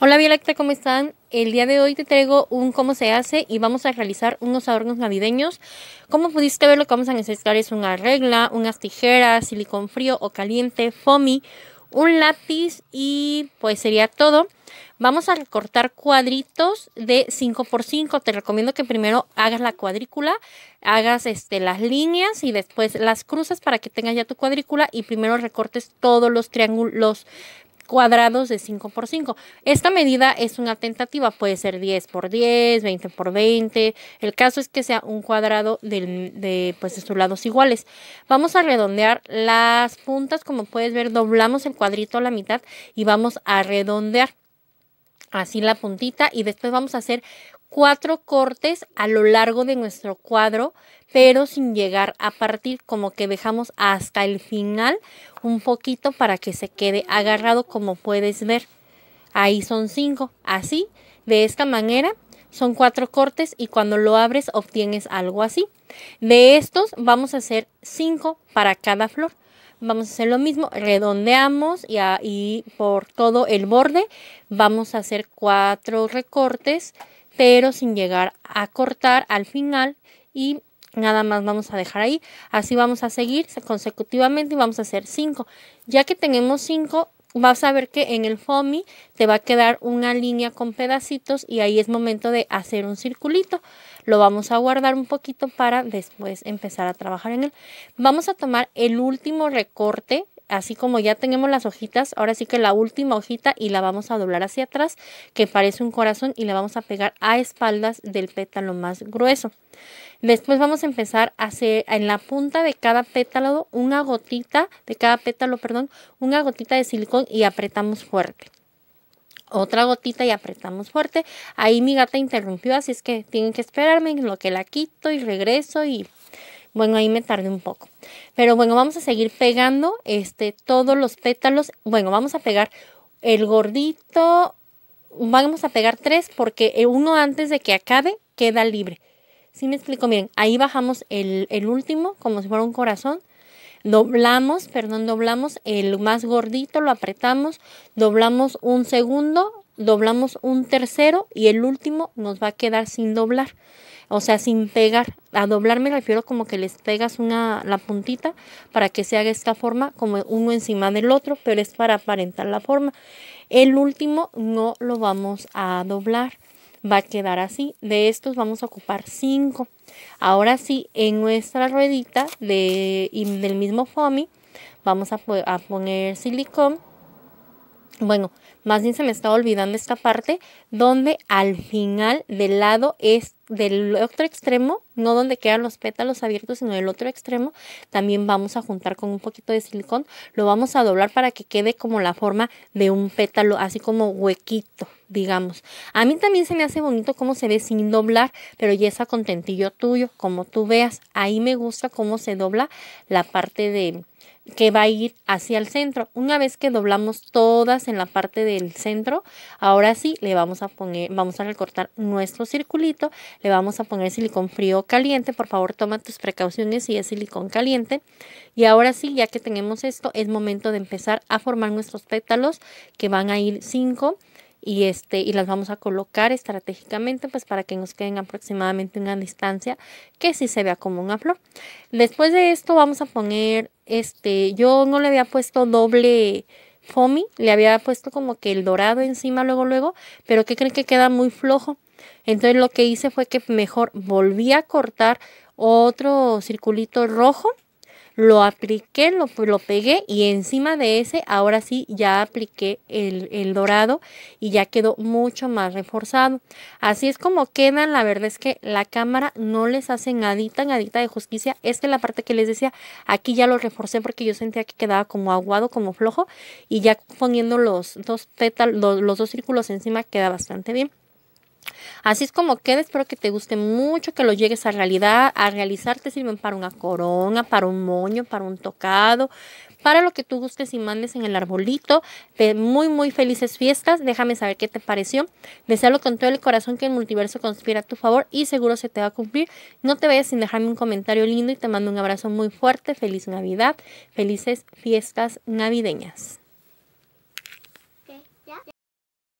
Hola Violeta, ¿cómo están? El día de hoy te traigo un cómo se hace y vamos a realizar unos adornos navideños. Como pudiste ver, lo que vamos a necesitar es una regla, unas tijeras, silicón frío o caliente, foamy, un lápiz y pues sería todo. Vamos a recortar cuadritos de 5 x 5. Te recomiendo que primero hagas la cuadrícula, hagas este, las líneas y después las cruzas para que tengas ya tu cuadrícula y primero recortes todos los triángulos, cuadrados de 5 por 5. Esta medida es una tentativa, puede ser 10 por 10, 20 por 20. El caso es que sea un cuadrado de, pues, de sus lados iguales. Vamos a redondear las puntas, como puedes ver, doblamos el cuadrito a la mitad y vamos a redondear así la puntita y después vamos a hacer cuatro cortes a lo largo de nuestro cuadro pero sin llegar a partir como que dejamos hasta el final un poquito para que se quede agarrado como puedes ver ahí son cinco así de esta manera son cuatro cortes y cuando lo abres obtienes algo así de estos vamos a hacer cinco para cada flor vamos a hacer lo mismo, redondeamos y, ahí por todo el borde vamos a hacer cuatro recortes, pero sin llegar a cortar al final y nada más vamos a dejar ahí. Así vamos a seguir consecutivamente y vamos a hacer cinco Ya que tenemos cinco vas a ver que en el foamy te va a quedar una línea con pedacitos y ahí es momento de hacer un circulito. Lo vamos a guardar un poquito para después empezar a trabajar en él. Vamos a tomar el último recorte así como ya tenemos las hojitas, ahora sí que la última hojita y la vamos a doblar hacia atrás, que parece un corazón y la vamos a pegar a espaldas del pétalo más grueso. Después vamos a empezar a hacer en la punta de cada pétalo una gotita, de cada pétalo, perdón, una gotita de silicón y apretamos fuerte otra gotita y apretamos fuerte. Ahí mi gata interrumpió, así es que tienen que esperarme en lo que la quito y regreso y bueno, ahí me tardé un poco. Pero bueno, vamos a seguir pegando este, todos los pétalos. Bueno, vamos a pegar el gordito. Vamos a pegar tres porque eh, uno antes de que acabe queda libre. ¿Sí me explico? Miren, ahí bajamos el, el último como si fuera un corazón doblamos, perdón, doblamos el más gordito, lo apretamos, doblamos un segundo, doblamos un tercero y el último nos va a quedar sin doblar o sea, sin pegar. A doblar me refiero como que les pegas una, la puntita para que se haga esta forma como uno encima del otro, pero es para aparentar la forma. El último no lo vamos a doblar, va a quedar así. De estos vamos a ocupar 5. Ahora sí, en nuestra ruedita de, del mismo foamy vamos a, a poner silicón bueno, más bien se me estaba olvidando esta parte donde al final del lado es del otro extremo, no donde quedan los pétalos abiertos, sino del otro extremo, también vamos a juntar con un poquito de silicón, lo vamos a doblar para que quede como la forma de un pétalo, así como huequito, digamos. A mí también se me hace bonito cómo se ve sin doblar, pero ya es contentillo tuyo, como tú veas. Ahí me gusta cómo se dobla la parte de que va a ir hacia el centro. Una vez que doblamos todas en la parte del centro, ahora sí le vamos a poner, vamos a recortar nuestro circulito, le vamos a poner silicón frío caliente, por favor toma tus precauciones si es silicón caliente. Y ahora sí, ya que tenemos esto, es momento de empezar a formar nuestros pétalos que van a ir 5, y este y las vamos a colocar estratégicamente pues para que nos queden aproximadamente una distancia que sí se vea como un flor después de esto vamos a poner este yo no le había puesto doble foamy le había puesto como que el dorado encima luego luego pero que creen que queda muy flojo entonces lo que hice fue que mejor volví a cortar otro circulito rojo lo apliqué, lo, pegué y encima de ese ahora sí ya apliqué el, dorado y ya quedó mucho más reforzado. Así es como quedan, la verdad es que la cámara no les hace nadita, nadita de justicia. Esta Es la parte que les decía, aquí ya lo reforcé porque yo sentía que quedaba como aguado, como flojo y ya poniendo los dos los dos círculos encima queda bastante bien. Así es como queda, espero que te guste mucho, que lo llegues a realidad, a realizar te sirven para una corona, para un moño, para un tocado, para lo que tú gustes y mandes en el arbolito. muy, muy felices fiestas. Déjame saber qué te pareció. Desealo con todo el corazón que el multiverso conspira a tu favor y seguro se te va a cumplir. No te vayas sin dejarme un comentario lindo y te mando un abrazo muy fuerte. Feliz Navidad. Felices fiestas navideñas.